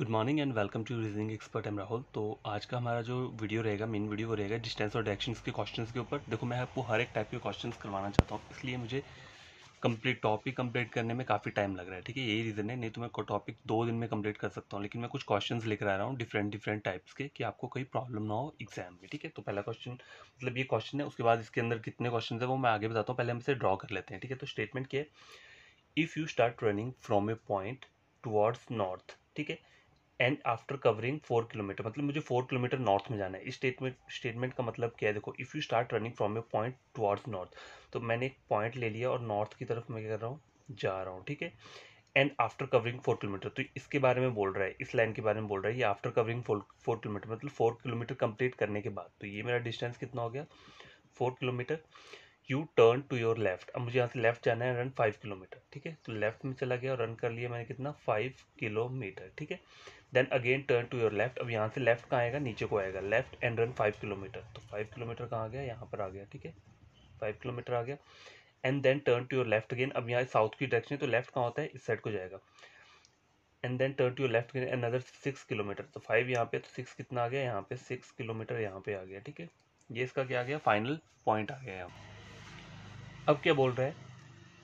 good morning and welcome to reasoning expert am Rahul तो आज का हमारा जो वीडियो रहेगा मेन वीडियो वो रहेगा डिस्टेंस और डायरेक्शन के क्वेश्चन के ऊपर देखो मैं आपको हर एक टाइप के क्वेश्चन करवाना चाहता हूँ इसलिए मुझे कंप्लीट टॉपिक कंप्लीट करने में काफ़ी टाइम लग रहा है ठीक है यही रीज़न है नहीं तो मैं टॉपिक दो दिन में कंप्लीट कर सकता हूँ लेकिन मैं कुछ क्वेश्चन लिख रहा हूँ डिफरेंट डिफरेंट टाइप्स के कि आपको कोई प्रॉब्लम ना हो एग्जाम में ठीक है तो पहला क्वेश्चन मतलब ये क्वेश्चन है उसके बाद इसके अंदर कितने क्वेश्चन है वो मैं आगे बताता हूँ पहले हम इसे ड्रॉ कर लेते हैं ठीक है तो स्टेटमेंट क्या है if you start running from a point towards north ठीक है and after covering four kilometre मतलब मुझे फोर किलोमीटर नॉर्थ में जाना है इस स्टेटमेंट स्टेटमेंट का मतलब क्या है देखो if you start running from a point towards north तो मैंने एक पॉइंट ले लिया और नॉर्थ की तरफ मैं क्या कर रहा हूँ जा रहा हूँ ठीक है and after covering four kilometre तो इसके बारे में बोल रहा है इस लाइन के बारे में बोल रहा है ये आफ्टर कवरिंग फोर किलोमीटर मतलब फोर किलोमीटर कंप्लीट करने के बाद तो ये मेरा डिस्टेंस कितना हो गया four kilometre you turn to your left अब मुझे यहाँ से लेफ्ट जाना है रन फाइव किलोमीटर ठीक है तो लेफ्ट में चला गया और रन कर लिया मैंने कितना फाइव किलोमीटर ठीक है then again turn to your left अब यहाँ से लेफ्ट कहाँ आएगा नीचे को आएगा left and run five kilometre तो फाइव किलोमीटर कहाँ आ गया यहाँ पर आ गया ठीक है फाइव किलोमीटर आ गया and then turn to your left again अब यहाँ साउथ की डायरेक्शन है तो लेफ्ट कहाँ होता है इस साइड को जाएगा and then turn to your left again another six kilometre तो फाइव यहाँ पे तो सिक्स कितना आ गया यहाँ पे सिक्स किलोमीटर यहाँ पे आ गया ठीक है ये इसका क्या आ गया फाइनल पॉइंट आ गया यहाँ अब क्या बोल रहा है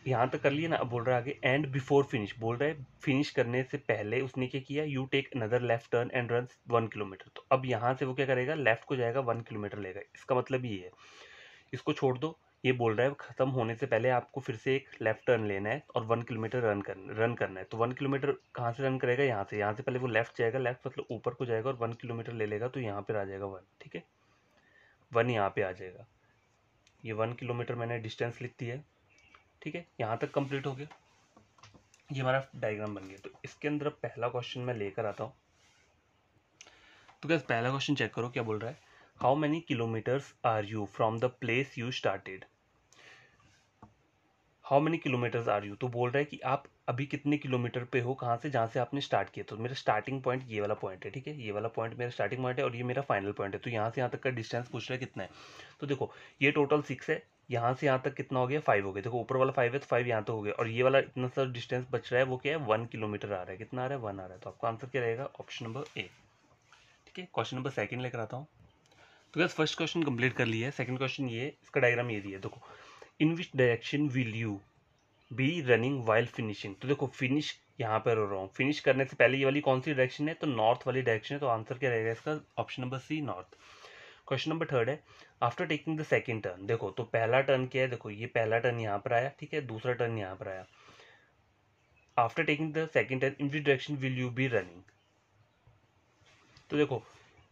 यहाँ तक तो कर लिए ना अब बोल रहा है आगे एंड बिफोर फिनिश बोल रहा है फिनिश करने से पहले उसने क्या किया you take another left turn and run one kilometre तो अब यहाँ से वो क्या करेगा लेफ्ट को जाएगा वन किलोमीटर लेगा इसका मतलब ये है इसको छोड़ दो ये बोल रहा है ख़त्म होने से पहले आपको फिर से एक लेफ्ट टर्न लेना है और वन किलोमीटर रन कर रन करना है तो वन किलोमीटर कहाँ से रन करेगा यहाँ से यहाँ से पहले वो लेफ्ट जाएगा लेफ्ट मतलब ऊपर को जाएगा और वन किलोमीटर ले लेगा तो यहाँ पर आ जाएगा वन ठीक है वन यहाँ पर आ जाएगा ये वन किलोमीटर मैंने डिस्टेंस लिख दी है ठीक है यहाँ तक कंप्लीट हो गया ये हमारा डायग्राम बन गया तो इसके अंदर पहला क्वेश्चन मैं लेकर आता हूँ तो क्या पहला क्वेश्चन चेक करो क्या बोल रहा है how many kilometres are you from the place you started how many kilometres are you तो बोल रहा है कि आप अभी कितने किलोमीटर पे हो कहाँ से जहाँ से आपने स्टार्ट किया तो मेरा स्टार्टिंग पॉइंट ये वाला पॉइंट है ठीक है ये वाला पॉइंट मेरा स्टार्टिंग पॉइंट है और ये मेरा फाइनल पॉइंट है तो यहाँ से यहाँ तक का डिस्टेंस पूछ रहा है कितना है तो देखो ये टोटल सिक्स है यहाँ से यहाँ तक कितना हो गया फाइव हो गया देखो ऊपर वाला फाइव है तो फाइव यहाँ तक तो हो गया और ये वाला इतना सा डिस्टेंस बच रहा है वो क्या है वन किलोमीटर आ रहा है कितना आ रहा है वन आ रहा है तो आपका आंसर क्या रहेगा ऑप्शन नंबर ए ठीक है क्वेश्चन नंबर सेकंड लेकर आता हूँ तो गैस फर्स्ट क्वेश्चन कंप्लीट कर लिया है सेकंड क्वेश्चन ये इसका डायग्राम ये दिया देखो in which direction will you be running while finishing तो देखो फिनिश यहाँ पर हो रहा हूँ फिनिश करने से पहले ये वाली कौन सी डायरेक्शन है तो नॉर्थ वाली डायरेक्शन है तो आंसर क्या रहेगा इसका option number C north question number third है after taking the second turn देखो तो पहला टर्न क्या है देखो ये पहला टर्न यहाँ पर आया ठीक है दूसरा टर्न यहाँ पर आया after taking the second turn in which direction will you be running तो देखो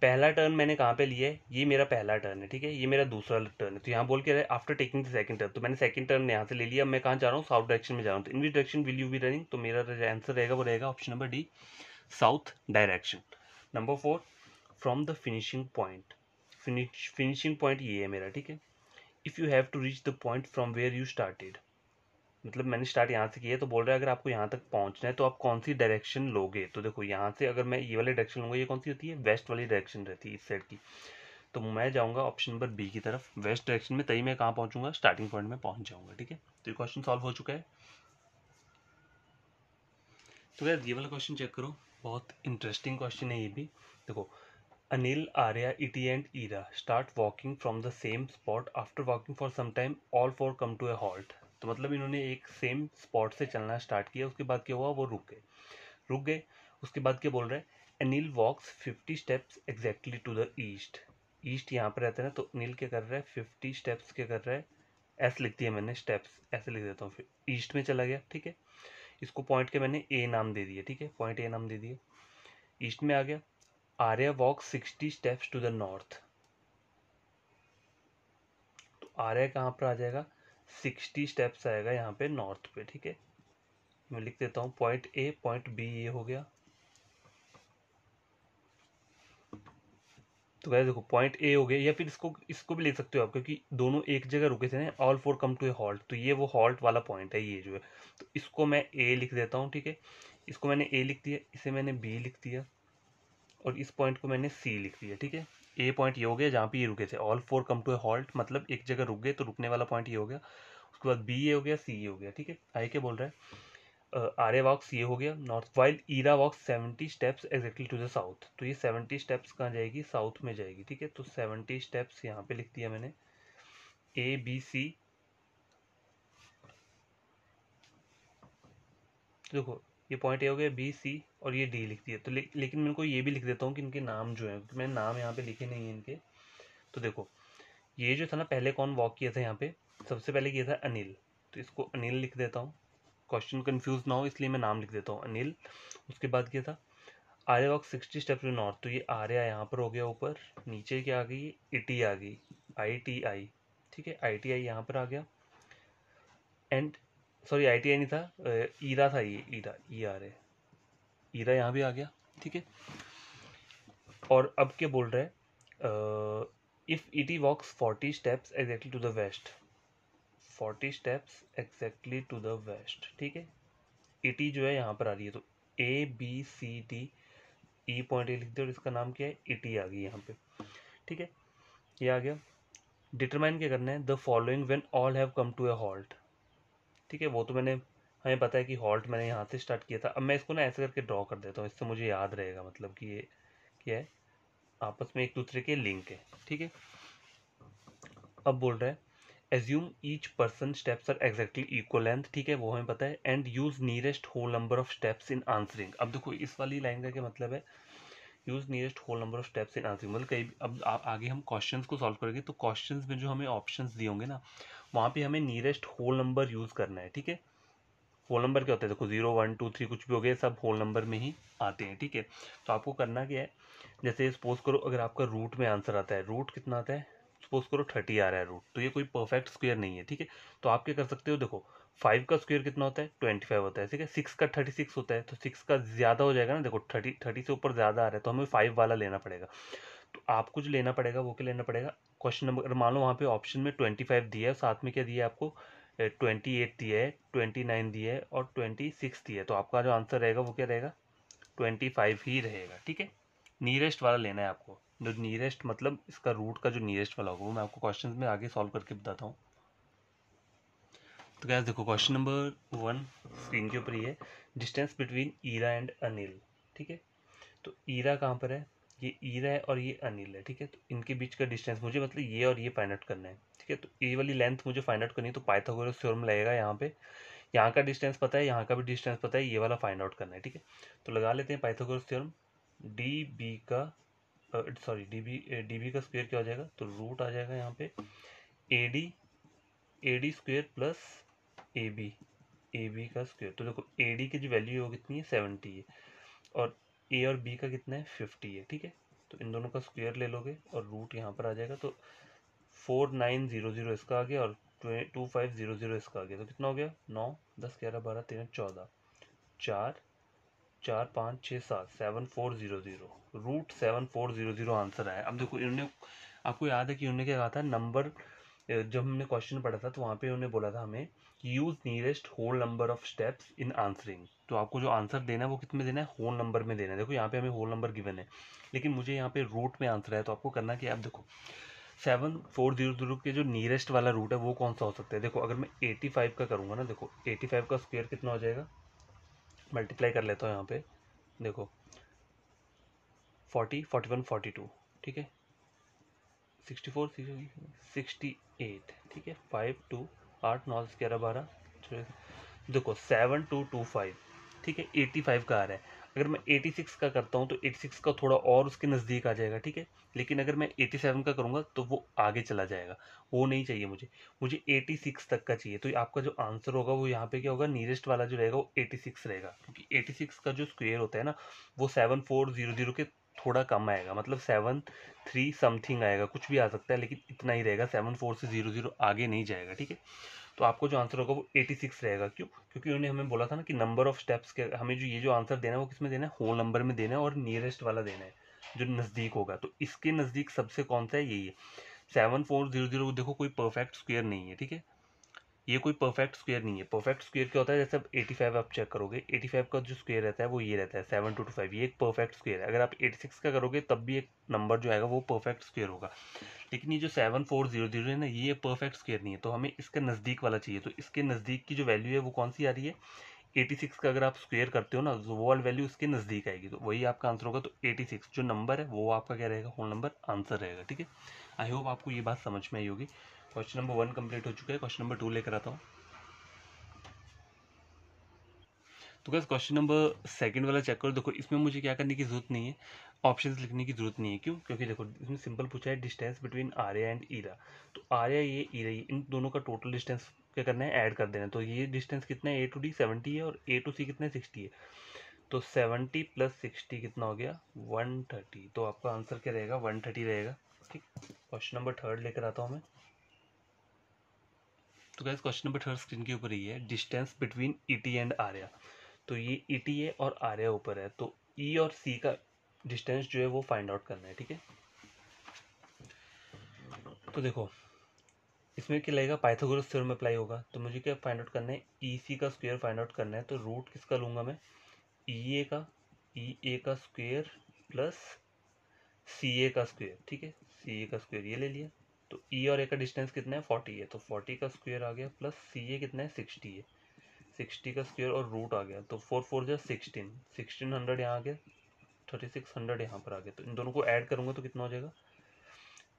पहला टर्न मैंने कहाँ पे लिया है ये मेरा पहला टर्न है ठीक है ये मेरा दूसरा टर्न है तो यहाँ बोल के after taking the second turn तो मैंने सेकंड टर्न यहाँ से ले लिया मैं कहाँ जा रहा हूँ साउथ डायरेक्शन में जा रहा हूँ तो in which direction will you be running तो मेरा आंसर रहेगा वो रहेगा option number D south direction number four from the finishing point finishing point ये है मेरा ठीक है if you have to reach the point from where you started मतलब मैंने स्टार्ट यहाँ से किया तो बोल रहा है अगर आपको यहाँ तक पहुँचना है तो आप कौन सी डायरेक्शन लोगे तो देखो यहाँ से अगर मैं ये वाली डायरेक्शन लूँगा ये कौन सी होती है वेस्ट वाली डायरेक्शन रहती है इस साइड की तो मैं जाऊँगा ऑप्शन नंबर बी की तरफ वेस्ट डायरेक्शन में तई मैं कहाँ पहुँचूंगा स्टार्टिंग पॉइंट में पहुँच जाऊँगा ठीक है तो ये क्वेश्चन सॉल्व हो चुका है तो यार ये वाला क्वेश्चन चेक करो बहुत इंटरेस्टिंग क्वेश्चन है ये भी देखो Anil Arya Eti and Ira start walking from the same spot after walking for some time all four come to a halt तो मतलब इन्होंने एक सेम स्पॉट से चलना स्टार्ट किया उसके बाद क्या हुआ वो रुक गए रुक गए उसके बाद क्या बोल रहे हैं Anil walks fifty steps exactly to the east east यहाँ पर रहते ना तो अनिल क्या कर रहा है फिफ्टी स्टेप्स क्या कर रहा है एस लिख दिया मैंने स्टेप्स ऐसे लिख देता हूँ फिर ईस्ट में चला गया ठीक है इसको पॉइंट के मैंने ए नाम दे दिया ठीक है पॉइंट ए नाम दे दिया ईस्ट में आ गया Arya walk sixty steps to the north तो आर्या कहाँ पर आ जाएगा सिक्सटी स्टेप्स आएगा यहाँ पे नॉर्थ पे ठीक है मैं लिख देता हूँ पॉइंट ए पॉइंट बी ये हो गया तो गैस देखो पॉइंट ए हो गया या फिर इसको इसको भी ले सकते हो आप क्योंकि दोनों एक जगह रुके थे ना all four come to a halt तो ये वो हॉल्ट वाला पॉइंट है ये जो है तो इसको मैं ए लिख देता हूँ ठीक है इसको मैंने ए लिख दिया इसे मैंने बी लिख दिया और इस पॉइंट को मैंने सी लिख दिया ठीक है ए पॉइंट ये हो गया जहाँ पे ये रुके थे all four come to a halt मतलब एक जगह रुक गए तो रुकने वाला पॉइंट ये हो गया उसके बाद बी ये हो गया सी ये हो गया ठीक है आई के बोल रहा है आर आर्य वॉक्स ये हो गया north while Ira walks seventy steps exactly to the south तो ये सेवेंटी स्टेप्स कहाँ जाएगी साउथ में जाएगी ठीक है तो सेवेंटी स्टेप्स यहाँ पे लिख दिया मैंने ए बी सी देखो ये पॉइंट ए हो गया बी सी और ये डी लिख दिया तो ले, लेकिन मैं इनको ये भी लिख देता हूँ कि इनके नाम जो है क्योंकि तो मैंने नाम यहाँ पे लिखे नहीं है इनके तो देखो ये जो था ना पहले कौन वॉक किया था यहाँ पे सबसे पहले किया था अनिल तो इसको अनिल लिख देता हूँ क्वेश्चन कन्फ्यूज ना हो इसलिए मैं नाम लिख देता हूँ अनिल उसके बाद किया था Arya walk sixty step to north तो ये आर्या यहाँ पर हो गया ऊपर नीचे क्या आ गई इटी आ गई आई टी आई ठीक है आई टी आई यहाँ पर आ गया and sorry I T I नहीं था ईरा था ये Ira E R A Ira यहाँ भी आ गया ठीक है और अब क्या बोल रहे if E T walks forty steps exactly to the west forty steps exactly to the west ठीक है ई e टी जो है यहाँ पर आ रही है तो A B C D E point A लिख दो और इसका नाम क्या है ई e टी आ गई यहाँ पे ठीक है ये आ गया डिटरमाइन क्या करना है the following when all have come to a halt ठीक है वो तो मैंने हमें पता है कि हॉल्ट मैंने यहाँ से स्टार्ट किया था अब मैं इसको ना ऐसे करके ड्रॉ कर देता हूँ इससे मुझे याद रहेगा मतलब कि ये क्या है आपस में एक दूसरे के लिंक है ठीक है अब बोल रहा है assume each person steps are exactly equal length ठीक है वो हमें पता है and use nearest whole number of steps in answering अब देखो इस वाली लाइन का क्या मतलब है use nearest whole number of steps in answering मतलब कई अब आगे हम क्वेश्चन को सॉल्व करेंगे तो क्वेश्चन में जो हमें ऑप्शन दिए होंगे ना वहाँ पे हमें नियरेस्ट होल नंबर यूज़ करना है ठीक है होल नंबर क्या होता है देखो जीरो वन टू थ्री कुछ भी हो गया सब होल नंबर में ही आते हैं ठीक है तो आपको करना क्या है जैसे सपोज करो अगर आपका रूट में आंसर आता है रूट कितना आता है सपोज करो थर्टी आ रहा है रूट तो ये कोई परफेक्ट स्क्वेयर नहीं है ठीक है तो आप क्या कर सकते हो देखो फाइव का स्क्वेयर कितना होता है ट्वेंटी फाइव होता है ठीक है सिक्स का थर्टी सिक्स होता है तो सिक्स का ज़्यादा हो जाएगा ना देखो थर्टी थर्टी से ऊपर ज़्यादा आ रहा है तो हमें फाइव वाला लेना पड़ेगा तो आपको जो लेना पड़ेगा वो क्या लेना पड़ेगा क्वेश्चन नंबर मान लो वहाँ पे ऑप्शन में ट्वेंटी फाइव दिया है साथ में क्या दिया है आपको ट्वेंटी एट दिया है ट्वेंटी नाइन दिया है और ट्वेंटी सिक्स दिया है तो आपका जो आंसर रहेगा वो क्या रहेगा ट्वेंटी फाइव ही रहेगा ठीक है नियरेस्ट वाला लेना है आपको जो नियरेस्ट मतलब इसका रूट का जो नियरेस्ट वाला होगा वो मैं आपको क्वेश्चन में आगे सॉल्व करके बताता हूँ तो क्या देखो क्वेश्चन नंबर वन स्क्रीन के ऊपर ही है distance between Ira and Anil ठीक है तो ईरा कहाँ पर है ये ईरा है और ये अनिल है ठीक है तो इनके बीच का डिस्टेंस मुझे मतलब ये और ये फाइंड आउट करना है ठीक है तो ये वाली लेंथ मुझे फाइंड आउट करनी है तो पाइथागोरस थ्योरम लगेगा यहाँ पे यहाँ का डिस्टेंस पता है यहाँ का भी डिस्टेंस पता है ये वाला फाइंड आउट करना है ठीक है तो लगा लेते हैं पाइथागोरस थ्योरम डी बी का sorry D B D B का स्क्वेयर क्या हो जाएगा तो रूट आ जाएगा यहाँ पे A D A D square plus A B A B का स्क्वेयर तो देखो ए डी की जो वैल्यू होगी कितनी है सेवेंटी है और ए और बी का कितना है फिफ्टी है ठीक है तो इन दोनों का स्क्वेयर ले लोगे और रूट यहाँ पर आ जाएगा तो फोर नाइन जीरो जीरो इसका आ गया और टू फाइव जीरो जीरो इसका आ गया तो कितना हो गया नौ दस ग्यारह बारह तेरह चौदह चार चार पाँच छः सात seven four zero zero root seven four zero zero answer आया अब देखो इन्होंने आपको याद है कि इन्होंने क्या कहा था नंबर जब हमने क्वेश्चन पढ़ा था तो वहाँ पे उन्होंने बोला था हमें use nearest whole number of steps in answering तो आपको जो आंसर देना है वो कितने देना है होल नंबर में देना है देखो यहाँ पे हमें होल नंबर गिवन है लेकिन मुझे यहाँ पे रूट में आंसर है तो आपको करना क्या आप देखो सेवन फोर जीरो जीरो के जो नियरेस्ट वाला रूट है वो कौन सा हो सकता है देखो अगर मैं एटी फाइव का करूँगा ना देखो एटी फाइव का स्क्वेयर कितना हो जाएगा मल्टीप्लाई कर लेता हूँ यहाँ पे देखो forty forty one forty two ठीक है सिक्सटी फोर सिक्सटी एट ठीक है फाइव टू आठ नौ दस ग्यारह बारह देखो सेवन टू टू फाइव ठीक है एटी फाइव का आ रहा है अगर मैं एटी सिक्स का करता हूँ तो एटी सिक्स का थोड़ा और उसके नज़दीक आ जाएगा ठीक है लेकिन अगर मैं एटी सेवन का करूँगा तो वो आगे चला जाएगा वो नहीं चाहिए मुझे मुझे एटी सिक्स तक का चाहिए तो आपका जो आंसर होगा वो यहाँ पे क्या होगा नीरेस्ट वाला जो रहेगा वो एटी सिक्स रहेगा क्योंकि एटी सिक्स का जो स्क्वेयर होता है ना वो सेवन फोर जीरो जीरो के थोड़ा कम आएगा मतलब सेवन थ्री समथिंग आएगा कुछ भी आ सकता है लेकिन इतना ही रहेगा सेवन फोर से ज़ीरो ज़ीरो आगे नहीं जाएगा ठीक है तो आपको जो आंसर होगा वो एटी सिक्स रहेगा क्यों क्योंकि उन्होंने हमें बोला था ना कि नंबर ऑफ स्टेप्स के हमें जो ये जो आंसर देना है वो किस में देना है होल नंबर में देना है और नियरेस्ट वाला देना है जो नज़दीक होगा तो इसके नज़दीक सबसे कौन सा है यही है सेवन फोर जीरो जीरो देखो कोई परफेक्ट स्क्वेयर नहीं है ठीक है ये कोई परफेक्ट स्क्वायर नहीं है परफेक्ट स्क्वायर क्या होता है जैसे आप फाइव आप चेक करोगे एटी फाइव का जो स्क्वायर रहता है वो ये रहता है सेवन टू टू फाइव ये एक परफेक्ट स्क्वायर है अगर आप एटी सिक्स का करोगे तब भी एक नंबर जो आएगा वो परफेक्ट स्क्वायर होगा लेकिन ये जो सेवन फोर जीरो जीरो है ना ये परफेक्ट स्क्वेयर नहीं है तो हमें इसका नज़दीक वाला चाहिए तो इसके नज़दीक की जो वैल्यू है वो कौन सी आ रही है एटी सिक्स का अगर आप स्क्वेयर करते हो ना तो वो वैल्यू इसके नज़दीक आएगी तो वही आपका आंसर होगा तो एटी सिक्स जो नंबर है वो आपका क्या रहेगा होल नंबर आंसर रहेगा ठीक है आई होप आपको ये बात समझ में आई होगी क्वेश्चन नंबर वन कंप्लीट हो चुका है क्वेश्चन नंबर टू लेकर आता हूँ तो क्या क्वेश्चन नंबर सेकंड वाला चेक करो देखो इसमें मुझे क्या करने की जरूरत नहीं है ऑप्शंस लिखने की जरूरत नहीं है क्यों क्योंकि देखो इसमें सिंपल पूछा है distance between Arya and Ira तो आर्या ये ईरा इन दोनों का टोटल डिस्टेंस क्या करना है ऐड कर देना तो ये डिस्टेंस कितना है ए टू डी सेवेंटी है और ए टू सी कितना है सिक्सटी है तो सेवेंटी प्लस सिक्सटी कितना हो गया वन थर्टी तो आपका आंसर क्या रहेगा वन थर्टी रहेगा ठीक क्वेश्चन नंबर थर्ड लेकर आता हूँ मैं तो guess question number third screen के ऊपर ही है distance between E T and Arya तो ये ई टी है और आर्या ऊपर है तो ई e और सी का डिस्टेंस जो है वो फाइंड आउट करना है ठीक है तो देखो इसमें क्या लगेगा पाइथागोरस थ्योरम अप्लाई होगा तो मुझे क्या फाइंड आउट करना है ई e सी का स्क्वायर फाइंड आउट करना है तो रूट किसका लूँगा मैं ई e ए का ई e ए का स्क्वायर प्लस सी ए का स्क्वायर ठीक है सी ए का स्क्वायर ये ले लिया तो ई e और ए का डिस्टेंस कितना है फोर्टी है तो फोर्टी का स्क्वायर आ गया प्लस सी ए कितना है सिक्सटी है सिक्सटी का स्क्वायर और रूट आ गया तो फोर फोर जो सिक्सटीन सिक्सटीन हंड्रेड यहाँ आ गया थर्टी सिक्स हंड्रेड यहाँ पर आ गया तो इन दोनों को ऐड करूँगा तो कितना हो जाएगा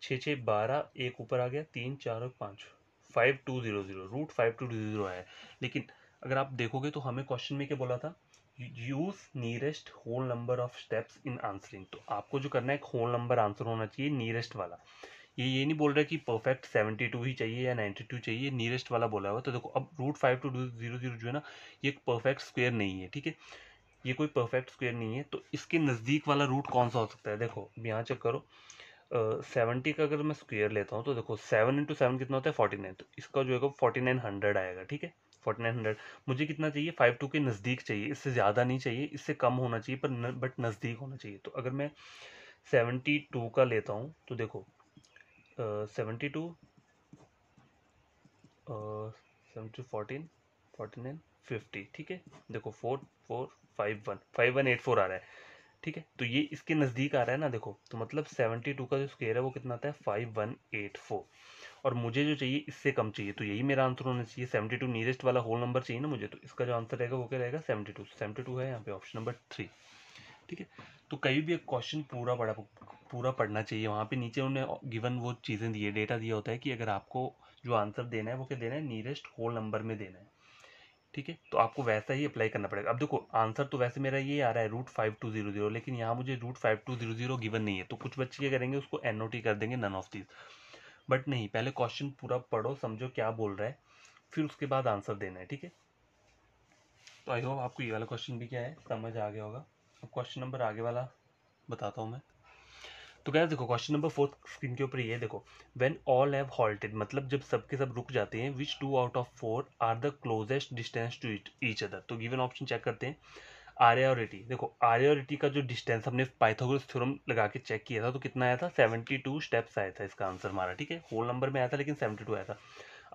छः छः बारह एक ऊपर आ गया तीन चार और पाँच five two zero zero root five two zero zero आया लेकिन अगर आप देखोगे तो हमें क्वेश्चन में क्या बोला था use nearest whole number of steps in answering तो आपको जो करना है एक होल नंबर आंसर होना चाहिए नियरेस्ट वाला ये ये नहीं बोल रहा है कि परफेक्ट सेवेंटी टू ही चाहिए या नाइन्टी टू चाहिए नियरेस्ट वाला बोला हुआ तो देखो अब root five two zero zero जो है ना ये एक परफेक्ट स्क्वेयर नहीं है ठीक है ये कोई परफेक्ट स्क्वेयर नहीं है तो इसके नज़दीक वाला रूट कौन सा हो सकता है देखो अब यहाँ चेक करो सेवेंटी का अगर मैं स्क्वेयर लेता हूँ तो देखो सेवन इंटू सेवन कितना होता है फोर्टी नाइन तो इसका जो है फोर्टी नाइन हंड्रेड आएगा ठीक है फोर्टी नाइन हंड्रेड मुझे कितना चाहिए फाइव टू के नज़दीक चाहिए इससे ज़्यादा नहीं चाहिए इससे कम होना चाहिए पर न, बट नज़दीक होना चाहिए तो अगर मैं सेवेंटी टू का लेता हूँ तो देखो seventy two seventy fourteen forty nine fifty ठीक है देखो four four five one five one eight four आ रहा है ठीक है तो ये इसके नज़दीक आ रहा है ना देखो तो मतलब सेवेंटी टू का जो स्केयर है वो कितना आता है फाइव वन एट फोर और मुझे जो चाहिए इससे कम चाहिए तो यही मेरा आंसर होना चाहिए सेवेंटी टू नियरेस्ट वाला होल नंबर चाहिए ना मुझे तो इसका जो आंसर रहेगा वो क्या रहेगा सेवेंटी टू सेवेंटी टू है यहाँ पे ऑप्शन नंबर थ्री ठीक है तो कहीं भी एक क्वेश्चन पूरा पढ़ा पूरा पढ़ना चाहिए वहाँ पे नीचे उन्हें गिवन वो चीज़ें दी है डेटा दिया होता है कि अगर आपको जो आंसर देना है वो क्या देना है नीरेस्ट होल नंबर में देना है ठीक है तो आपको वैसा ही अप्लाई करना पड़ेगा अब देखो आंसर तो वैसे मेरा ये आ रहा है route five two zero zero लेकिन यहाँ मुझे route five two zero zero given नहीं है तो कुछ बच्चे क्या करेंगे उसको एनओटी कर देंगे नन ऑफ दीज बट नहीं पहले क्वेश्चन पूरा पढ़ो समझो क्या बोल रहा है फिर उसके बाद आंसर देना है ठीक है तो आई होप आपको ये वाला क्वेश्चन भी क्या है समझ आ गया होगा अब क्वेश्चन नंबर आगे वाला बताता हूँ मैं तो क्या देखो क्वेश्चन नंबर फोर्थ स्क्रीन के ऊपर ये देखो वेन ऑल हैव हॉल्टेड मतलब जब सबके सब रुक जाते हैं which two out of four are the closest distance to each other तो गिवन ऑप्शन चेक करते हैं आर्या और एटी देखो आर्या और एटी का जो डिस्टेंस हमने पाइथागोरस थ्योरम लगा के चेक किया था तो कितना आया था सेवेंटी टू स्टेप्स आया था इसका आंसर हमारा ठीक है होल नंबर में आया था लेकिन सेवेंटी टू आया था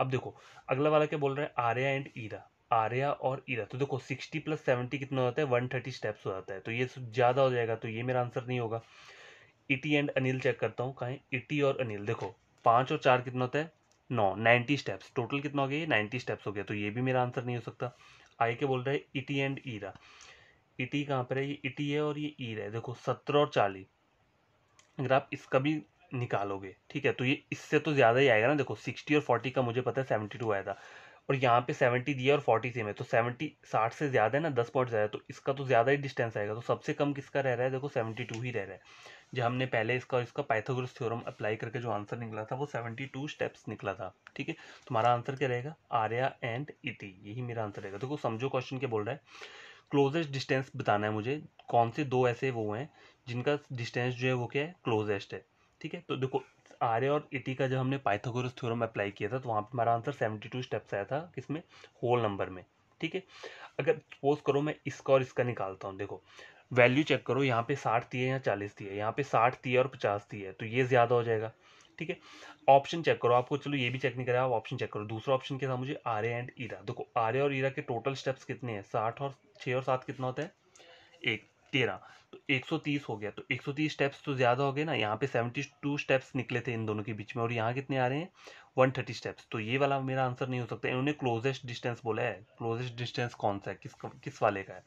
अब देखो अगला वाला क्या बोल रहा है आर्या एंड ईरा आर्या और ईरा तो देखो सिक्सटी प्लस सेवेंटी कितना होता है वन थर्टी स्टेप्स हो जाता है तो ये ज़्यादा हो जाएगा तो ये मेरा आंसर नहीं होगा इटी एंड अनिल चेक करता हूँ कहें इटी e और अनिल देखो पाँच और चार कितना होता है नौ नाइन्टी स्टेप्स टोटल कितना हो गया ये नाइन्टी स्टेप्स हो गया तो ये भी मेरा आंसर नहीं हो सकता आई के बोल रहा है इटी एंड ईरा इटी कहाँ पर है ये इटी e है और ये ईरा है देखो सत्रह और चालीस अगर आप इसका भी निकालोगे ठीक है तो ये इससे तो ज़्यादा ही आएगा ना देखो सिक्सटी और फोर्टी का मुझे पता है सेवेंटी टू आया था और यहाँ पे सेवेंटी दिया और फोर्टी सेम है तो सेवेंटी साठ से ज़्यादा है ना दस पॉइंट ज़्यादा तो इसका तो ज़्यादा ही डिस्टेंस आएगा तो सबसे कम किसका रह रहा है देखो सेवेंटी टू ही रह रहा है जो हमने पहले इसका इसका पाइथागोरस थ्योरम अप्लाई करके जो आंसर निकला था वो सेवेंटी टू स्टेप्स निकला था ठीक है तुम्हारा आंसर क्या रहेगा आर्या एंड इति e यही मेरा आंसर रहेगा देखो समझो क्वेश्चन क्या बोल रहा है क्लोजेस्ट डिस्टेंस बताना है मुझे कौन से दो ऐसे वो हैं जिनका डिस्टेंस जो है वो क्या है क्लोजेस्ट है ठीक है तो देखो आर ए और इटी e का जब हमने पाइथागोरस थ्योरम अप्लाई किया था तो वहाँ पर हमारा आंसर सेवेंटी टू स्टेप्स आया था किसमें होल नंबर में ठीक है अगर सपोज करो मैं इसका और इसका निकालता हूँ देखो वैल्यू चेक करो यहाँ पे साठ थी है चालीस दिए यहाँ पे साठ थी और पचास दिए तो ये ज़्यादा हो जाएगा ठीक है ऑप्शन चेक करो आपको चलो ये भी चेक नहीं करा आप ऑप्शन चेक करो दूसरा ऑप्शन क्या था मुझे आर एंड ईरा देखो आर और ईरा e के टोटल स्टेप्स कितने हैं साठ और छः और सात कितना होता है एक तेरह तो 130 हो गया तो 130 स्टेप्स तो ज़्यादा हो गए ना यहाँ पे 72 स्टेप्स निकले थे इन दोनों के बीच में और यहाँ कितने आ रहे हैं 130 स्टेप्स तो ये वाला मेरा आंसर नहीं हो सकता इन्होंने क्लोजेस्ट डिस्टेंस बोला है क्लोजेस्ट डिस्टेंस कौन सा है किस किस वाले का है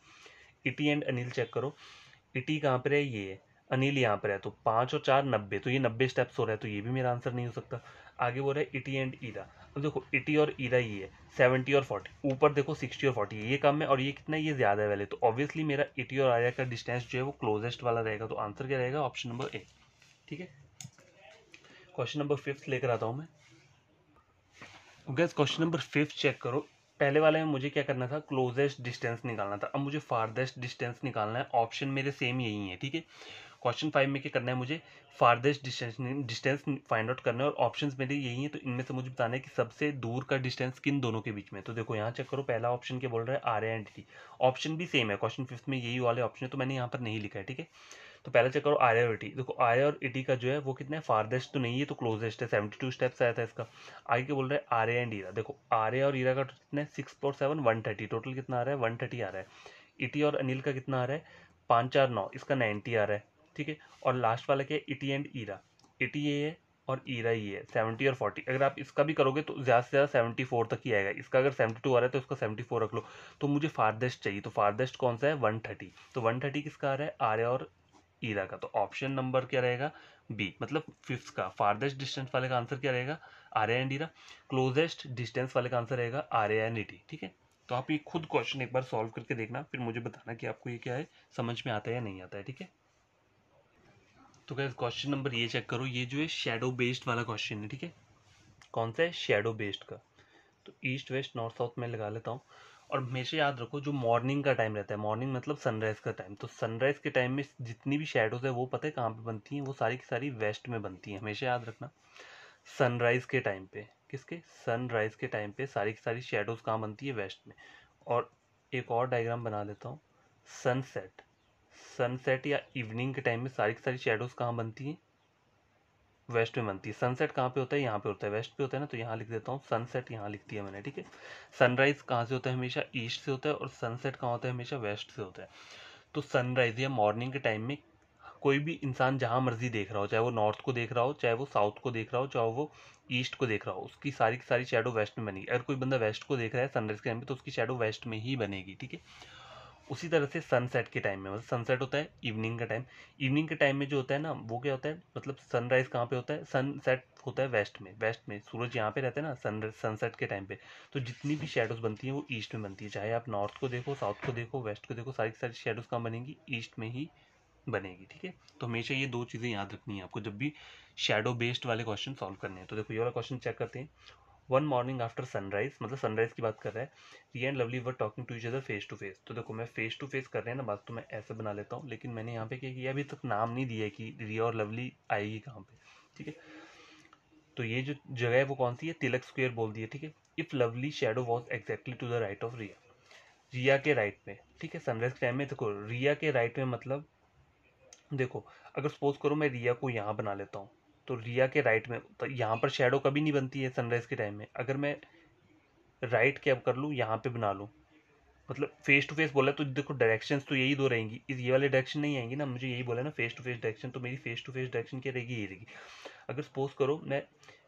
इटी एंड अनिल चेक करो इटी e कहाँ पर है ये अनिल यहाँ पर है तो पाँच और चार नब्बे तो ये नब्बे स्टेप्स हो रहा है तो ये भी मेरा आंसर नहीं हो सकता आगे बोल रहा है इटी एंड ईदा अब देखो इटी और ईदा ये है सेवेंटी और फोर्टी ऊपर देखो सिक्सटी और फोर्टी ये कम है और ये कितना ये ज़्यादा है तो ऑब्वियसली मेरा इटी और आर्या का डिस्टेंस जो है वो क्लोजेस्ट वाला रहेगा तो आंसर क्या रहेगा ऑप्शन नंबर ए ठीक है क्वेश्चन नंबर फिफ्थ लेकर आता हूँ मैं guess question number fifth check करो पहले वाले में मुझे क्या करना था क्लोजेस्ट डिस्टेंस निकालना था अब मुझे फारदेस्ट डिस्टेंस निकालना है ऑप्शन मेरे सेम यही है ठीक है क्वेश्चन फाइव में क्या करना है मुझे farthest distance distance find out करना है और ऑप्शन मेरे यही है तो इनमें से मुझे बताना है कि सबसे दूर का डिस्टेंस किन दोनों के बीच में तो देखो यहाँ चेक करो पहला ऑप्शन क्या बोल रहा है आर एंड टी ऑप्शन भी सेम है क्वेश्चन फिफ्थ में यही वाले ऑप्शन है तो मैंने यहाँ पर नहीं लिखा है ठीक है तो पहले चेक करो आर और टी देखो आर और इटी का जो है वो कितना है फारदेस्ट तो नहीं है तो क्लोजेस्ट है सेवेंटी टू स्टेप्स आया था इसका आगे क्या बोल रहा है आर एंड ईरा देखो आर और ईरा का कितना है six four seven one thirty total कितना आ रहा है वन थर्टी आ रहा है इटी e और अनिल का कितना आ रहा है पाँच चार नौ इसका नाइन्टी आ रहा है ठीक है और लास्ट वाला क्या है T and Ira A T है और ईरा ही है सेवेंटी और फोर्टी अगर आप इसका भी करोगे तो ज़्यादा से ज़्यादा सेवेंटी फोर तक ही आएगा इसका अगर सेवेंटी टू आ रहा है तो इसका सेवेंटी फोर रख लो तो मुझे फारदेस्ट चाहिए तो फारदेस्ट कौन सा है वन थर्टी तो वन थर्टी किसका आ रहा है आर्या और ईरा e का तो ऑप्शन नंबर क्या रहेगा बी मतलब फिफ्थ का फारदेस्ट डिस्टेंस वाले का आंसर क्या रहेगा Arya and Ira closest distance वाले का आंसर रहेगा आर्या एंड ईटी e ठीक है तो आप ये खुद क्वेश्चन एक बार सॉल्व करके देखना फिर मुझे बताना कि आपको ये क्या है समझ में आता है या नहीं आता है ठीक है तो क्या क्वेश्चन नंबर ये चेक करो ये जो है शेडो बेस्ड वाला क्वेश्चन है ठीक है कौन सा है शेडो बेस्ड का तो ईस्ट वेस्ट नॉर्थ साउथ में लगा लेता हूँ और हमेशा याद रखो जो मॉर्निंग का टाइम रहता है मॉर्निंग मतलब सनराइज का टाइम तो सनराइज के टाइम में जितनी भी शेडोज है वो पता है कहाँ पर बनती हैं वो सारी की सारी वेस्ट में बनती हैं हमेशा याद रखना सनराइज के टाइम पे किसके सनराइज के टाइम पे सारी की सारी शेडोज कहाँ बनती है वेस्ट में और एक और डायग्राम बना लेता हूँ सनसेट सनसेट या इवनिंग के टाइम में सारी की सारी शेडोज़ कहाँ बनती हैं वेस्ट में बनती है सनसेट कहाँ पे होता है यहाँ पे होता है वेस्ट पे होता है ना तो यहाँ लिख देता हूँ सनसेट यहाँ लिख दिया मैंने ठीक है सनराइज़ कहाँ से होता है हमेशा ईस्ट से होता है और सनसेट कहाँ होता है हमेशा वेस्ट से होता है तो सनराइज़ या मॉर्निंग के टाइम में कोई भी इंसान जहाँ मर्जी देख रहा हो चाहे वो नॉर्थ को देख रहा हो चाहे वो साउथ को देख रहा हो चाहे वो ईस्ट को देख रहा हो उसकी सारी की सारी शेडो वेस्ट में बनेगी अगर कोई बंदा वेस्ट को देख रहा है सनराइज़ के टाइम पर तो उसकी शेडो वेस्ट में ही बनेगी ठीक है उसी तरह से सनसेट के टाइम में मतलब सनसेट होता है इवनिंग का टाइम इवनिंग के टाइम में जो होता है ना वो क्या होता है मतलब सनराइज़ कहाँ पे होता है सनसेट होता है वेस्ट में वेस्ट में सूरज यहाँ पे रहता है ना सन सनसेट के टाइम पे तो जितनी भी शेडोज़ बनती हैं वो ईस्ट में बनती है चाहे आप नॉर्थ को देखो साउथ को देखो वेस्ट को देखो सारी सारी शेडोज़ कहाँ बनेंगी ईस्ट में ही बनेगी ठीक है तो हमेशा ये दो चीज़ें याद रखनी है आपको जब भी शेडो बेस्ड वाले क्वेश्चन सॉल्व करने हैं तो देखो ये वाला क्वेश्चन चेक करते हैं वन मॉर्निंग आफ्टर सनराइज मतलब सनराइज की बात कर रहा है Riya and Lovely were talking to each other face to face तो देखो मैं फेस टू फेस कर रहे हैं ना बात तो मैं ऐसे बना लेता हूँ लेकिन मैंने यहाँ पे क्या किया अभी तक नाम नहीं दिया कि रिया और लवली आएगी कहाँ पे ठीक है तो ये जो जगह है वो कौन सी है तिलक स्क्वेयर बोल दिए ठीक है if Lovely shadow was exactly to the right of Riya Riya के राइट में ठीक है सनराइज टाइम में देखो रिया के राइट में मतलब देखो अगर सपोज करो मैं रिया को यहाँ बना लेता हूँ तो रिया के राइट में तो यहाँ पर शेडो कभी नहीं बनती है सनराइज़ के टाइम में अगर मैं राइट कैब कर लूँ यहाँ पे बना लूँ मतलब फेस टू फेस बोला तो देखो डायरेक्शन तो यही दो रहेंगी इस ये वाले डायरेक्शन नहीं आएंगी ना मुझे यही बोला ना फेस टू फेस डायरेक्शन तो मेरी फेस टू फेस डायरेक्शन क्या रहेगी ये रहेगी अगर सपोज करो मैं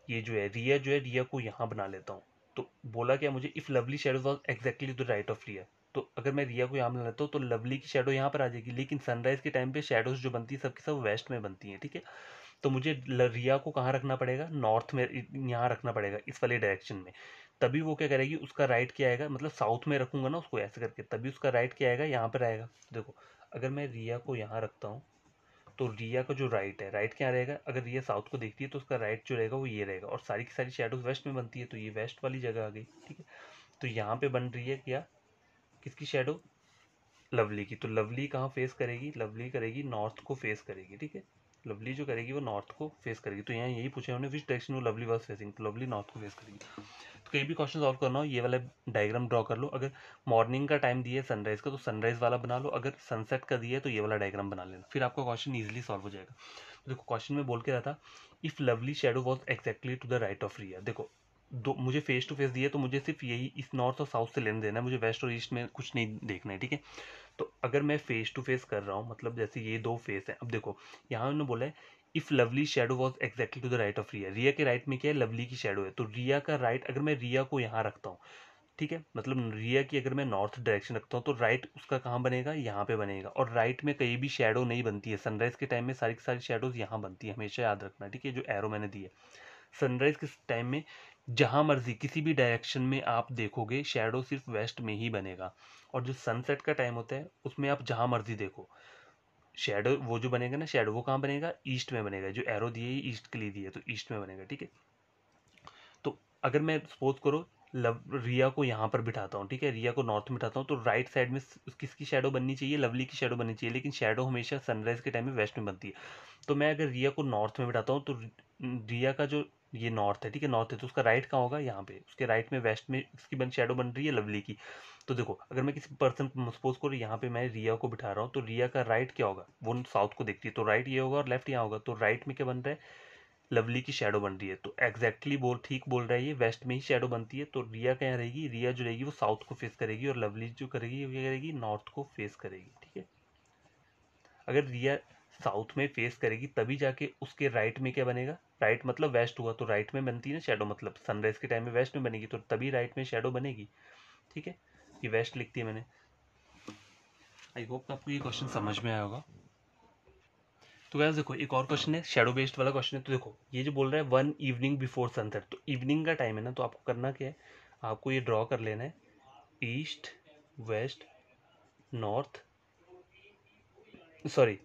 ये जो है रिया जो है रिया को यहाँ बना लेता हूँ तो बोला क्या मुझे if Lovely shadow was exactly the right of Riya तो अगर मैं रिया को यहाँ बना लेता हूँ तो लवली की शेडो यहाँ पर आ जाएगी लेकिन सनराइज़ के टाइम पर शेडोज जो बनती है सबकी सब वेस्ट में बनती हैं ठीक है तो मुझे रिया को कहाँ रखना पड़ेगा नॉर्थ में यहाँ रखना पड़ेगा इस वाले डायरेक्शन में तभी वो क्या करेगी उसका राइट क्या आएगा मतलब साउथ में रखूँगा ना उसको ऐसे करके तभी उसका राइट क्या आएगा यहाँ पर आएगा देखो अगर मैं रिया को यहाँ रखता हूँ तो रिया का जो राइट है राइट क्या रहेगा अगर रिया साउथ को देखती है तो उसका राइट जो रहेगा वो ये रहेगा और सारी की सारी शेडोज वेस्ट में बनती है तो ये वेस्ट वाली जगह आ गई ठीक है तो यहाँ पे बन रही है क्या किसकी शेडो लवली की तो लवली कहाँ फेस करेगी लवली करेगी नॉर्थ को फेस करेगी ठीक है लवली जो करेगी वो नॉर्थ को फेस करेगी तो यहाँ यही पूछा उन्होंने विच डायरेक्शन वो लवली वॉज फेसिंग तो लवली नॉर्थ को फेस करेगी तो कहीं भी क्वेश्चन सॉल्व करना हो ये वाला डायग्राम ड्रॉ कर लो अगर मॉर्निंग का टाइम दिया है सनराइज का तो सनराइज वाला बना लो अगर सनसेट का दिया है तो ये वाला डायग्राम बना लेना फिर आपका क्वेश्चन ईजिली सॉल्व हो जाएगा तो देखो क्वेश्चन में बोल के रहा था if Lovely shadow was exactly to the right of Riya देखो दो मुझे फेस टू फेस दिए तो मुझे सिर्फ यही इस नॉर्थ और साउथ से लेने देना है मुझे वेस्ट और ईस्ट में कुछ नहीं देखना है ठीक है तो अगर मैं फेस टू फेस कर रहा हूँ मतलब जैसे ये दो फेस हैं अब देखो यहाँ उन्होंने बोला है if Lovely shadow was exactly to the right of Riya Riya के राइट में क्या है लवली की शेडो है तो रिया का राइट अगर मैं रिया को यहाँ रखता हूँ ठीक है मतलब रिया की अगर मैं नॉर्थ डायरेक्शन रखता हूँ तो राइट उसका कहाँ बनेगा यहाँ पे बनेगा और राइट में कहीं भी शेडो नहीं बनती है सनराइज़ के टाइम में सारी की सारी शेडोज़ यहाँ बनती है हमेशा याद रखना ठीक है जो एरो मैंने दी है सनराइज़ के टाइम में जहाँ मर्जी किसी भी डायरेक्शन में आप देखोगे शेडो सिर्फ वेस्ट में ही बनेगा और जो सनसेट का टाइम होता है उसमें आप जहाँ मर्जी देखो शेडो वो जो बनेगा ना शेडो वो कहाँ बनेगा ईस्ट में बनेगा जो एरो दिए ईस्ट के लिए दिए तो ईस्ट में बनेगा ठीक है तो अगर मैं सपोज करो लव रिया को यहाँ पर बिठाता हूँ ठीक है रिया को नॉर्थ में बिठाता हूँ तो राइट साइड में किसकी शेडो बननी चाहिए लवली की शेडो बननी चाहिए लेकिन शेडो हमेशा सनराइज़ के टाइम में वेस्ट में बनती है तो मैं अगर रिया को नॉर्थ में बिठाता हूँ तो रिया का जो ये नॉर्थ है ठीक है नॉर्थ है तो उसका राइट कहाँ होगा यहाँ पे उसके राइट में वेस्ट में उसकी बन शेडो बन रही है लवली की तो देखो अगर मैं किसी पर्सन सपोज करो यहाँ पे मैं रिया को बिठा रहा हूँ तो रिया का राइट क्या होगा वो साउथ को देखती है तो राइट ये होगा और लेफ्ट यहाँ होगा तो राइट में क्या बन रहा है लवली की शेडो बन रही है तो एग्जैक्टली बोल ठीक बोल रहा है ये वेस्ट में ही शेडो बनती है तो रिया क्या रहेगी रिया जो रहेगी वो साउथ को फेस करेगी और लवली जो करेगी वो क्या करेगी नॉर्थ को फेस करेगी ठीक है अगर रिया साउथ में फेस करेगी तभी जाके उसके राइट में क्या बनेगा राइट मतलब वेस्ट हुआ तो राइट में बनती है ना शेडो मतलब सनराइज के टाइम में वेस्ट में बनेगी तो तभी राइट में शेडो बनेगी ठीक है ये वेस्ट लिखती है मैंने आई होप आपको ये क्वेश्चन समझ में आया होगा तो क्या देखो एक और क्वेश्चन है शेडो बेस्ड वाला क्वेश्चन है तो देखो ये जो बोल रहा है वन इवनिंग बिफोर सनसेट तो इवनिंग का टाइम है ना तो आपको करना क्या है आपको ये ड्रॉ कर लेना है east west north sorry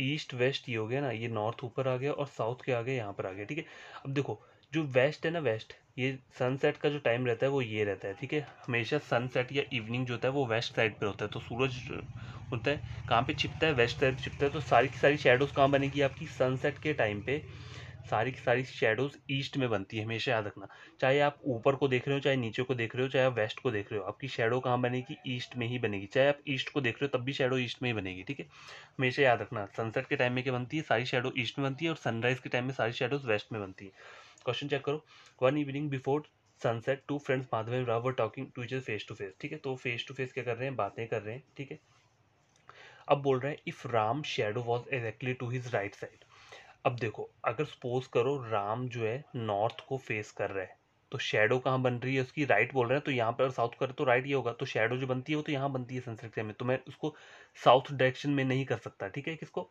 east west ये हो गया ना ये नॉर्थ ऊपर आ गया और साउथ के आगे यहाँ पर आ गया ठीक है अब देखो जो वेस्ट है ना वेस्ट ये सनसेट का जो टाइम रहता है वो ये रहता है ठीक है हमेशा सनसेट या इवनिंग जो होता है वो वेस्ट साइड पे होता है तो सूरज होता है कहाँ पे छिपता है वेस्ट साइड छिपता है तो सारी की सारी शेडोज़ कहाँ बनेगी आपकी सनसेट के टाइम पे सारी की सारी शेडोज ईस्ट में बनती है हमेशा याद रखना चाहे आप ऊपर को देख रहे हो चाहे नीचे को देख रहे हो चाहे आप वेस्ट को देख रहे हो आपकी शेडो कहाँ बनेगी ईस्ट में ही बनेगी चाहे आप ईस्ट को देख रहे हो तब भी शेडो ईस्ट में ही बनेगी ठीक है हमेशा याद रखना सनसेट के टाइम में क्या बनती है सारी शेडो ईस्ट में बनती है और सनराइज के टाइम में सारी शेडोज वेस्ट में बनती है क्वेश्चन चेक करो one evening before sunset two friends Madhavan Rao were talking to each other face to face ठीक है तो फेस टू फेस क्या कर रहे हैं बातें कर रहे हैं ठीक है अब बोल रहा है if Ram shadow was exactly to his right side अब देखो अगर सपोज करो राम जो है नॉर्थ को फेस कर रहा है तो शेडो कहाँ बन रही है उसकी राइट बोल रहे हैं तो यहाँ पर साउथ करे तो राइट ये होगा तो शेडो जो बनती है वो तो यहाँ बनती है सनसेट में तो मैं उसको साउथ डायरेक्शन में नहीं कर सकता ठीक है किसको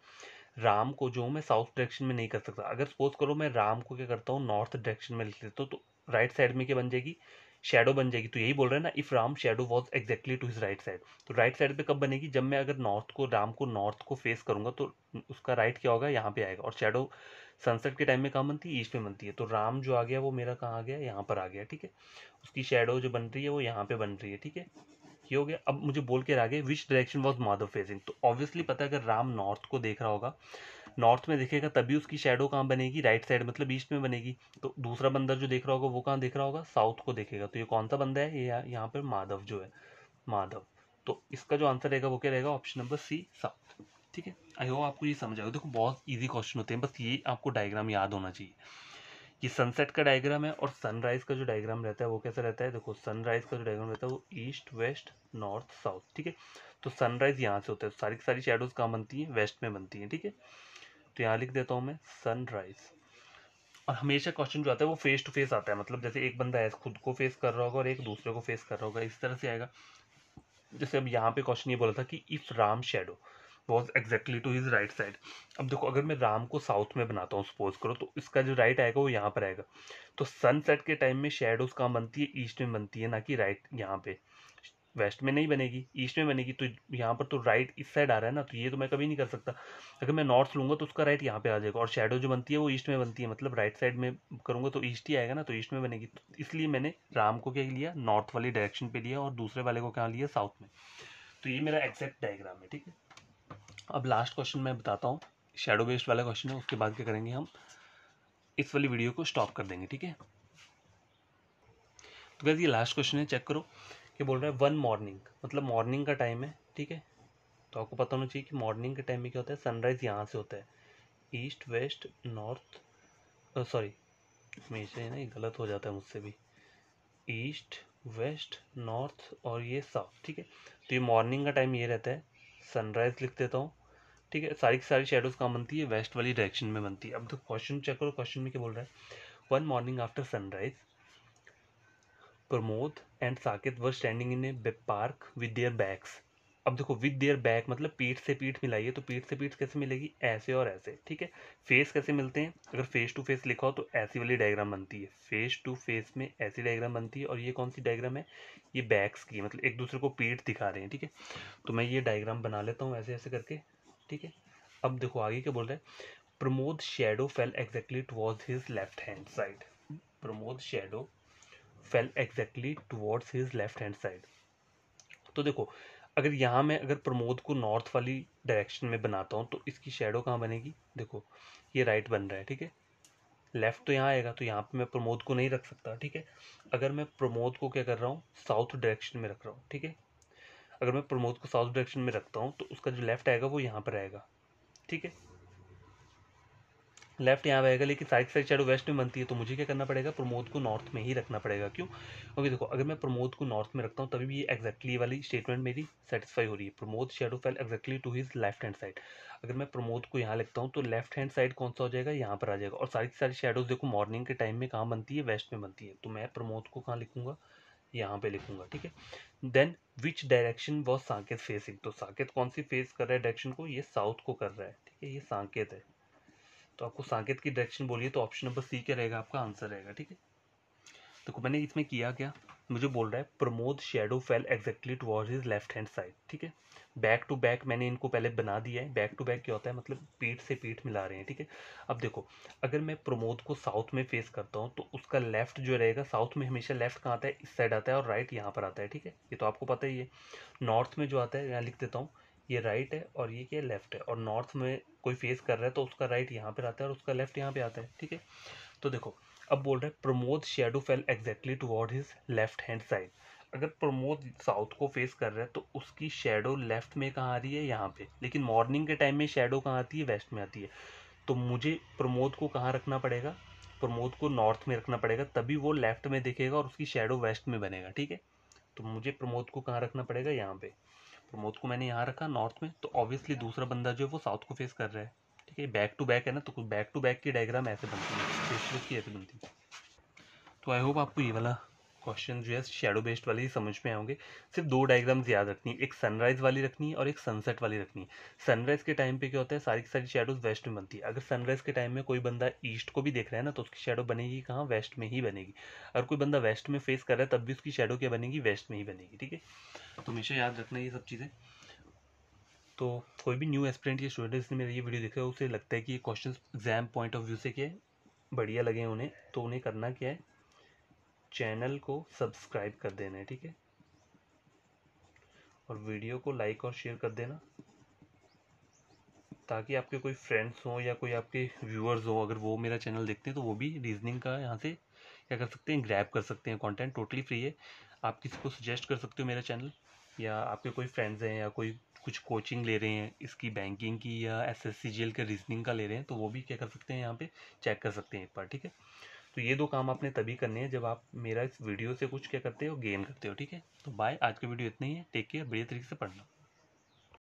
राम को जो मैं साउथ डायरेक्शन में नहीं कर सकता अगर सपोज करो मैं राम को क्या करता हूँ नॉर्थ डायरेक्शन में लिख लेता हूँ तो राइट साइड में क्या बन जाएगी शेडो बन जाएगी तो यही बोल रहे हैं ना if Ram shadow was exactly to his right side तो राइट साइड पे कब बनेगी जब मैं अगर नॉर्थ को राम को नॉर्थ को फेस करूंगा तो उसका राइट क्या होगा यहाँ पे आएगा और शेडो सनसेट के टाइम में कहाँ बनती है ईस्ट में बनती है तो राम जो आ गया वो मेरा कहाँ आ गया यहाँ पर आ गया ठीक है उसकी शेडो जो बन रही है वो यहाँ पर बन रही है ठीक है ये हो गया अब मुझे बोल के आगे which direction was Madhav facing तो ऑब्वियसली पता है अगर राम नॉर्थ को देख रहा होगा नॉर्थ में दिखेगा तभी उसकी शेडो कहाँ बनेगी राइट साइड मतलब ईस्ट में बनेगी तो दूसरा बंदर जो देख रहा होगा वो कहाँ देख रहा होगा साउथ को देखेगा तो ये कौन सा बंदा है ये यह, यहाँ पर माधव जो है माधव तो इसका जो आंसर रहेगा वो क्या रहेगा ऑप्शन नंबर सी साउथ ठीक है आई होप आपको ये समझ आएगा देखो बहुत ईजी क्वेश्चन होते हैं बस ये आपको डायग्राम याद होना चाहिए ये सनसेट का डायग्राम है और सनराइज का जो डायग्राम रहता है वो कैसा रहता है देखो सनराइज का जो डायग्राम रहता है वो ईस्ट वेस्ट नॉर्थ साउथ ठीक है तो सनराइज यहाँ से होता है सारी की सारी शेडोज कहाँ बनती हैं वेस्ट में बनती हैं ठीक है तो यहाँ लिख देता हूँ मैं सनराइज़ और हमेशा क्वेश्चन जो आता है वो फेस टू फेस आता है मतलब जैसे एक बंदा है खुद को फेस कर रहा होगा और एक दूसरे को फेस कर रहा होगा इस तरह से आएगा जैसे अब यहाँ पे क्वेश्चन ये बोला था कि if Ram shadow was exactly to his right side अब देखो अगर मैं राम को साउथ में बनाता हूँ सपोज करो तो इसका जो राइट आएगा वो यहाँ पर आएगा तो सनसेट के टाइम में शेडोज कहाँ बनती है ईस्ट में बनती है ना कि राइट यहाँ पे वेस्ट में नहीं बनेगी ईस्ट में बनेगी तो यहाँ पर तो राइट इस साइड आ रहा है ना तो ये तो मैं कभी नहीं कर सकता अगर मैं नॉर्थ लूँगा तो उसका राइट यहाँ पे आ जाएगा और शेडो जो बनती है वो ईस्ट में बनती है मतलब राइट साइड में करूँगा तो ईस्ट ही आएगा ना तो ईस्ट में बनेगी तो इसलिए मैंने राम को क्या लिया नॉर्थ वाली डायरेक्शन पर लिया और दूसरे वाले को क्या लिया साउथ में तो ये मेरा एग्जैक्ट डायग्राम है ठीक है अब लास्ट क्वेश्चन मैं बताता हूँ शेडो बेस्ड वाला क्वेश्चन है उसके बाद क्या करेंगे हम इस वाली वीडियो को स्टॉप कर देंगे ठीक है तो गैस ये लास्ट क्वेश्चन है चेक करो ये बोल रहा है वन मॉर्निंग मतलब मॉर्निंग का टाइम है ठीक है तो आपको पता होना चाहिए कि मॉर्निंग के टाइम में क्या होता है सनराइज़ यहाँ से होता है ईस्ट वेस्ट नॉर्थ सॉरी हमेशा ही ना ये गलत हो जाता है मुझसे भी ईस्ट वेस्ट नॉर्थ और ये साउथ ठीक है तो ये मॉर्निंग का टाइम ये रहता है सनराइज़ लिख देता हूँ ठीक है सारी की सारी शेडोज कहाँ बनती है वेस्ट वाली डायरेक्शन में बनती है अब तो क्वेश्चन चेक करो क्वेश्चन में क्या बोल रहा है one morning after sunrise Pramod and Saket were standing in a park with their bags अब देखो विद देयर बैक मतलब पीठ से पीठ मिलाइए तो पीठ से पीठ कैसे मिलेगी ऐसे और ऐसे ठीक है फेस कैसे मिलते हैं अगर फेस टू फेस लिखा हो तो ऐसी वाली डायग्राम बनती है फेस टू फेस में ऐसी डायग्राम बनती है और ये कौन सी डायग्राम है ये बैक्स की मतलब एक दूसरे को पीठ दिखा रहे हैं ठीक है तो मैं ये डायग्राम बना लेता हूँ ऐसे ऐसे करके ठीक है अब देखो आगे क्या बोल रहे हैं Pramod shadow fell exactly towards his left hand side Pramod shadow fell exactly towards his left hand side तो देखो अगर यहाँ मैं अगर प्रमोद को नॉर्थ वाली डायरेक्शन में बनाता हूँ तो इसकी शेडो कहाँ बनेगी देखो ये राइट बन रहा है ठीक है लेफ़्ट तो यहाँ आएगा तो यहाँ पे मैं प्रमोद को नहीं रख सकता ठीक है अगर मैं प्रमोद को क्या कर रहा हूँ साउथ डायरेक्शन में रख रहा हूँ ठीक है अगर मैं प्रमोद को साउथ डायरेक्शन में रखता हूँ तो उसका जो लेफ़्ट आएगा वो यहाँ पर आएगा ठीक है लेफ्ट यहाँ रहेगा लेकिन साइड साइड शेडो वेस्ट में बनती है तो मुझे क्या करना पड़ेगा प्रमोद को नॉर्थ में ही रखना पड़ेगा क्यों क्योंकि देखो अगर मैं प्रमोद को नॉर्थ में रखता हूँ तभी भी ये एक्जैक्टली वाली स्टेटमेंट मेरी सेटिस्फाई हो रही है Pramod shadow fell exactly to his left hand side अगर मैं प्रमोद को यहाँ लिखता हूँ तो लेफ्ट हैंड साइड कौन सा हो जाएगा यहाँ पर आ जाएगा और सारी सारी शेडोज देखो मॉर्निंग के टाइम में कहाँ बनती है वेस्ट में बनती है तो मैं प्रमोद को कहाँ लिखूंगा यहाँ पे लिखूंगा ठीक है then which direction was Saket facing तो साकेत कौन सी फेस कर रहा है डायरेक्शन को ये साउथ को कर रहा है ठीक है ये सांकेत है तो आपको साकेत की डायरेक्शन बोलिए तो ऑप्शन नंबर सी क्या रहेगा आपका आंसर रहेगा ठीक है देखो मैंने इसमें किया क्या मुझे बोल रहा है Pramod shadow fell exactly towards his left hand side ठीक है बैक टू बैक मैंने इनको पहले बना दिया है बैक टू बैक क्या होता है मतलब पीठ से पीठ मिला रहे हैं ठीक है अब देखो अगर मैं प्रमोद को साउथ में फेस करता हूँ तो उसका लेफ्ट जो रहेगा साउथ में हमेशा लेफ्ट कहाँ आता है इस साइड आता है और राइट यहाँ पर आता है ठीक है ये तो आपको पता ही है नॉर्थ में जो आता है यहाँ लिख देता हूँ ये राइट है और ये क्या लेफ्ट है और नॉर्थ में कोई फेस कर रहा है तो उसका राइट यहाँ पर आता है और उसका लेफ्ट यहाँ पर आता है ठीक है तो देखो अब बोल रहे हैं Pramod shadow fell exactly toward his left hand side अगर प्रमोद साउथ को फेस कर रहा है तो उसकी शेडो लेफ्ट में कहाँ आ रही है यहाँ पे लेकिन मॉर्निंग के टाइम में शेडो कहाँ आती है वेस्ट में आती है तो मुझे प्रमोद को कहाँ रखना पड़ेगा प्रमोद को नॉर्थ में रखना पड़ेगा तभी वो लेफ्ट में दिखेगा और उसकी शेडो वेस्ट में बनेगा ठीक है तो मुझे प्रमोद को कहाँ रखना पड़ेगा यहाँ पे प्रमोद को मैंने यहाँ रखा नॉर्थ में तो ऑब्वियसली दूसरा बंदा जो है वो साउथ को फेस कर रहा है ठीक है बैक टू बैक है ना तो बैक टू बैक की डायग्राम ऐसे बनती है की ऐसे बनती है तो आई होप आपको ये वाला क्वेश्चन जो है शेडो बेस्ड वाले ही समझ में आएंगे सिर्फ दो डायग्राम्स याद रखनी है एक सनराइज़ वाली रखनी है और एक सनसेट वाली रखनी है सनराइज़ के टाइम पे क्या होता है सारी की सारी शेडोज वेस्ट में बनती है अगर सनराइज़ के टाइम में कोई बंदा ईस्ट को भी देख रहा है ना तो उसकी शेडो बनेगी कहाँ वेस्ट में ही बनेगी अगर कोई बंदा वेस्ट में फेस कर रहा है तब भी उसकी शेडो क्या बनेगी वेस्ट में ही बनेगी ठीक है तो हमेशा याद रखना ये सब चीज़ें तो कोई भी न्यू एस्पिरेंट या स्टूडेंट जिसने मेरा ये वीडियो देखा है उसे लगता है कि ये question exam point of view से क्या है बढ़िया लगे उन्हें तो उन्हें करना क्या है चैनल को सब्सक्राइब कर देना है ठीक है और वीडियो को लाइक और शेयर कर देना ताकि आपके कोई फ्रेंड्स हों या कोई आपके व्यूअर्स हो अगर वो मेरा चैनल देखते हैं तो वो भी रीजनिंग का यहाँ से क्या कर सकते हैं ग्रैब कर सकते हैं कंटेंट टोटली फ्री है आप किसी को सजेस्ट कर सकते हो मेरा चैनल या आपके कोई फ्रेंड्स हैं या कोई कुछ कोचिंग ले रहे हैं इसकी बैंकिंग की या S S C G L के रीजनिंग का ले रहे हैं तो वो भी क्या कर सकते हैं यहाँ पर चेक कर सकते हैं एक बार ठीक है तो ये दो काम आपने तभी करने हैं जब आप मेरा इस वीडियो से कुछ क्या करते हो गेन करते हो ठीक है तो बाय आज की वीडियो इतनी है टेक केयर बढ़िया तरीके से पढ़ना